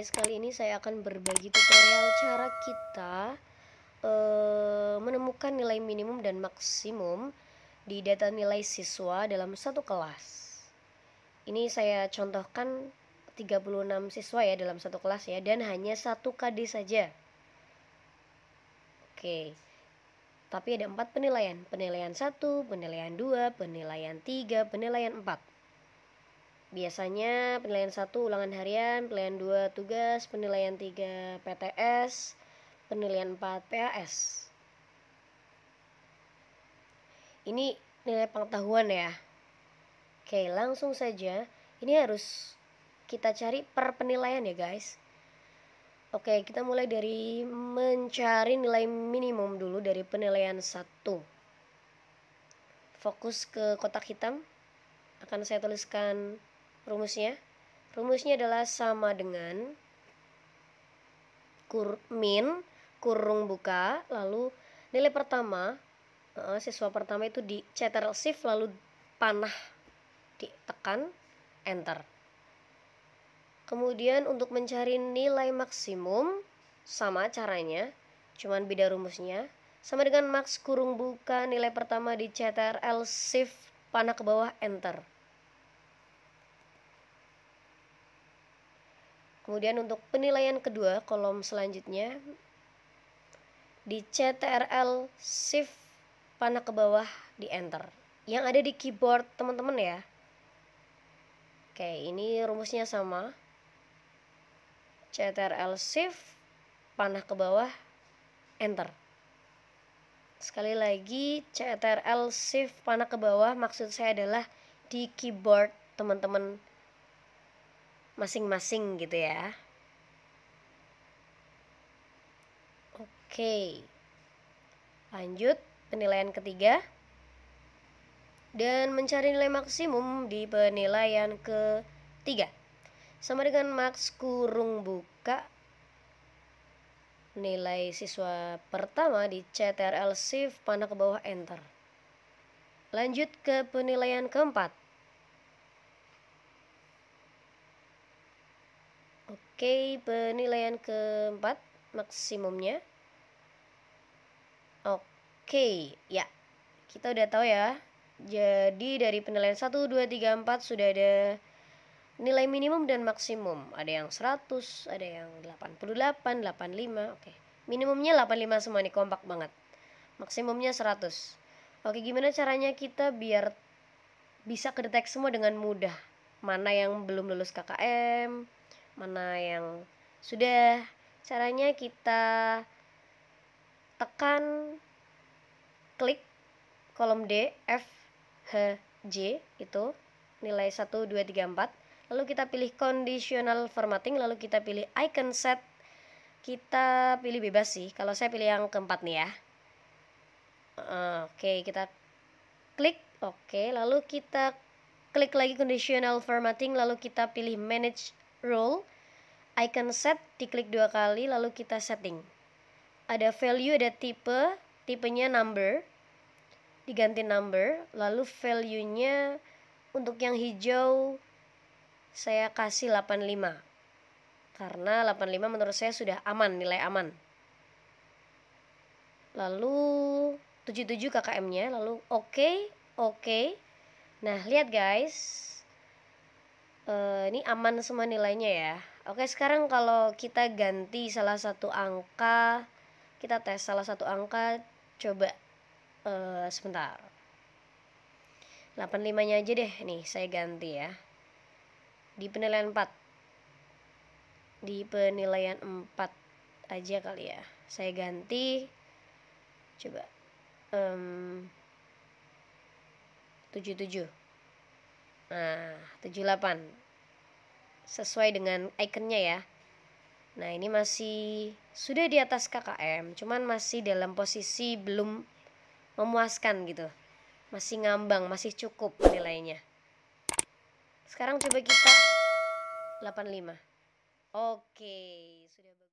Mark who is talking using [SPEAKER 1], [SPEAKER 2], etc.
[SPEAKER 1] guys, kali ini saya akan berbagi tutorial cara kita uh, menemukan nilai minimum dan maksimum di data nilai siswa dalam satu kelas. Ini saya contohkan 36 siswa ya dalam satu kelas ya dan hanya satu KD saja. Oke. Tapi ada empat penilaian, penilaian 1, penilaian 2, penilaian 3, penilaian 4. Biasanya penilaian 1 ulangan harian, penilaian 2 tugas, penilaian 3 PTS, penilaian 4 PAS. Ini nilai pengetahuan ya. Oke, langsung saja. Ini harus kita cari per penilaian ya, guys. Oke, kita mulai dari mencari nilai minimum dulu dari penilaian 1. Fokus ke kotak hitam. Akan saya tuliskan rumusnya. Rumusnya adalah sama dengan kur min kurung buka lalu nilai pertama uh, siswa pertama itu di cetar shift lalu panah ditekan enter. Kemudian untuk mencari nilai maksimum sama caranya, cuman beda rumusnya. Sama dengan max kurung buka nilai pertama di ctrl shift panah ke bawah enter. Kemudian untuk penilaian kedua kolom selanjutnya di CTRL Shift panah ke bawah di Enter. Yang ada di keyboard teman-teman ya. Oke, ini rumusnya sama. CTRL Shift panah ke bawah Enter. Sekali lagi CTRL Shift panah ke bawah maksud saya adalah di keyboard teman-teman masing-masing gitu ya. Oke. Lanjut penilaian ketiga. Dan mencari nilai maksimum di penilaian ketiga. Sama dengan maks kurung buka nilai siswa pertama di CTRL shift panah ke bawah enter. Lanjut ke penilaian keempat. Oke, penilaian keempat maksimumnya. Oke, ya. Kita udah tahu ya. Jadi dari penilaian 1 2 3 4 sudah ada nilai minimum dan maksimum. Ada yang 100, ada yang 88, 85. Oke. Minimumnya 85 semua nih, kompak banget. Maksimumnya 100. Oke, gimana caranya kita biar bisa kedetek semua dengan mudah? Mana yang belum lulus KKM, mana yang sudah caranya kita tekan klik kolom D F H J itu nilai 1 2 3 4 lalu kita pilih conditional formatting lalu kita pilih icon set kita pilih bebas sih kalau saya pilih yang keempat nih ya oke okay, kita klik oke okay, lalu kita klik lagi conditional formatting lalu kita pilih manage role, icon set diklik dua kali lalu kita setting. Ada value ada tipe, tipenya number, diganti number, lalu value-nya untuk yang hijau saya kasih 85. Karena 85 menurut saya sudah aman, nilai aman. Lalu 77 KKM-nya, lalu oke, okay, oke. Okay. Nah, lihat guys, uh, ini aman semua nilainya ya. Oke, sekarang kalau kita ganti salah satu angka, kita tes salah satu angka, coba uh, sebentar. 85-nya aja deh, nih saya ganti ya. Di penilaian 4. Di penilaian 4 aja kali ya. Saya ganti, coba, um, 77. Nah, 78. Sesuai dengan ikonnya ya. Nah, ini masih sudah di atas KKM, cuman masih dalam posisi belum memuaskan gitu. Masih ngambang, masih cukup nilainya. Sekarang coba kita 85. Oke, sudah